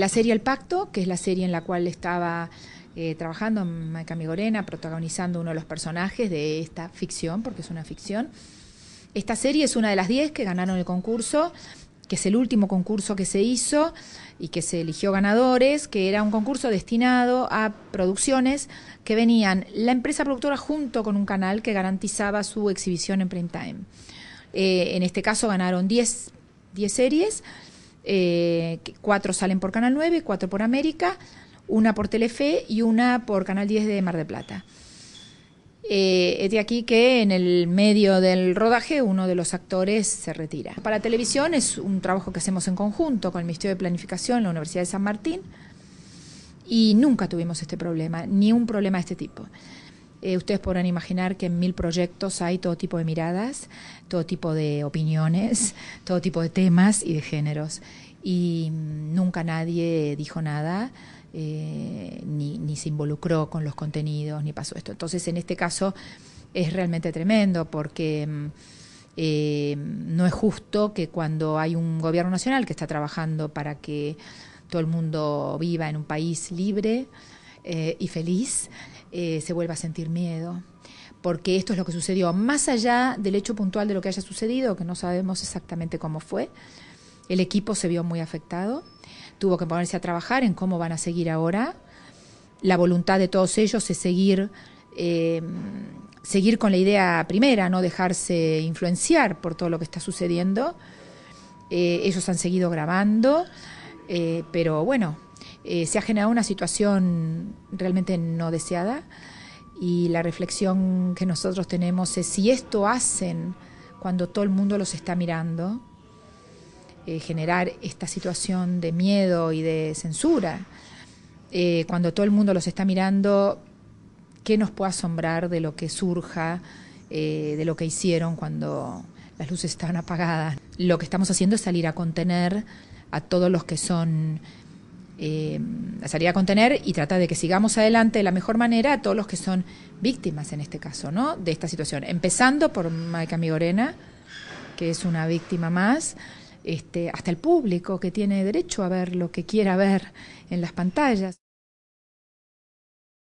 La serie El Pacto, que es la serie en la cual estaba eh, trabajando Maika Migorena, protagonizando uno de los personajes de esta ficción, porque es una ficción. Esta serie es una de las 10 que ganaron el concurso, que es el último concurso que se hizo y que se eligió ganadores, que era un concurso destinado a producciones que venían la empresa productora junto con un canal que garantizaba su exhibición en prime time. Eh, en este caso ganaron 10 series eh, cuatro salen por Canal 9, cuatro por América, una por Telefe y una por Canal 10 de Mar de Plata. Eh, es de aquí que en el medio del rodaje uno de los actores se retira. Para televisión es un trabajo que hacemos en conjunto con el Ministerio de Planificación, la Universidad de San Martín, y nunca tuvimos este problema, ni un problema de este tipo. Eh, ustedes podrán imaginar que en mil proyectos hay todo tipo de miradas, todo tipo de opiniones, todo tipo de temas y de géneros. Y mm, nunca nadie dijo nada. Eh, ni, se involucró con los contenidos, ni pasó esto. Entonces, en este caso es realmente tremendo porque mm, eh, no es justo que cuando hay un gobierno nacional que está trabajando para que todo el mundo viva en un país libre, eh, y feliz, eh, se vuelva a sentir miedo, porque esto es lo que sucedió, más allá del hecho puntual de lo que haya sucedido, que no sabemos exactamente cómo fue, el equipo se vio muy afectado, tuvo que ponerse a trabajar en cómo van a seguir ahora, la voluntad de todos ellos es seguir... Eh, seguir con la idea primera, no dejarse influenciar por todo lo que está sucediendo. ellos han seguido grabando, pero bueno, eh, se ha generado una situación realmente no deseada y la reflexión que nosotros tenemos es si esto hacen cuando todo el mundo los está mirando, eh, generar esta situación de miedo y de censura, eh, cuando todo el mundo los está mirando, ¿qué nos puede asombrar de lo que surja, de lo que hicieron cuando las luces estaban apagadas? Lo que estamos haciendo es salir a contener a todos los que son eh, haría a contener y trata de que sigamos adelante de la mejor manera a todos los que son víctimas en este caso, ¿no? De esta situación. Empezando por Maica Migorena, que es una víctima más, este, hasta el público que tiene derecho a ver lo que quiera ver en las pantallas.